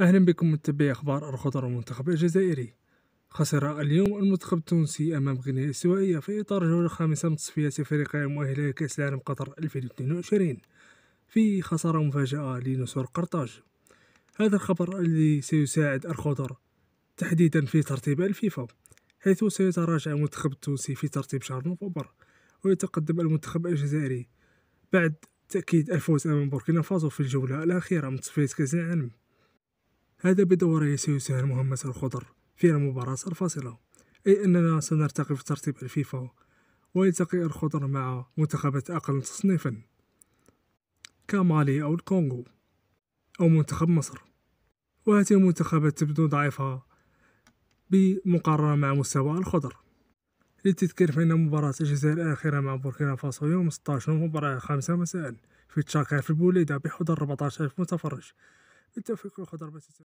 أهلا بكم متابعي أخبار الخضر والمنتخب الجزائري خسر اليوم المنتخب التونسي أمام غينيا الاستوائية في إطار الجولة الخامسة من تصفيات أفريقيا المؤهلة لكأس العالم قطر 2022 في خسارة مفاجئة لنصور قرطاج هذا الخبر الذي سيساعد الخضر تحديدا في ترتيب الفيفا حيث سيتراجع المنتخب التونسي في ترتيب شهر نوفمبر ويتقدم المنتخب الجزائري بعد تأكيد الفوز أمام بوركينا فاسو في الجولة الأخيرة من تصفيات كأس العالم هذا بدوره سيساهم مهمة الخضر في المباراة الفاصلة أي أننا سنرتقي في ترتيب الفيفا ويلتقي الخضر مع منتخبات أقل تصنيفا كمالي أو الكونغو أو منتخب مصر وهذه المنتخبات تبدو ضعيفة بمقارنة مع مستوى الخضر للتذكير فإن مباراة الجزائر الأخيرة مع بوركينا فاسو يوم 16 مباراة خامسة مساء في تشاكا في بوليدة بحضور 14 ألف متفرج بالتوفيق الخضر بس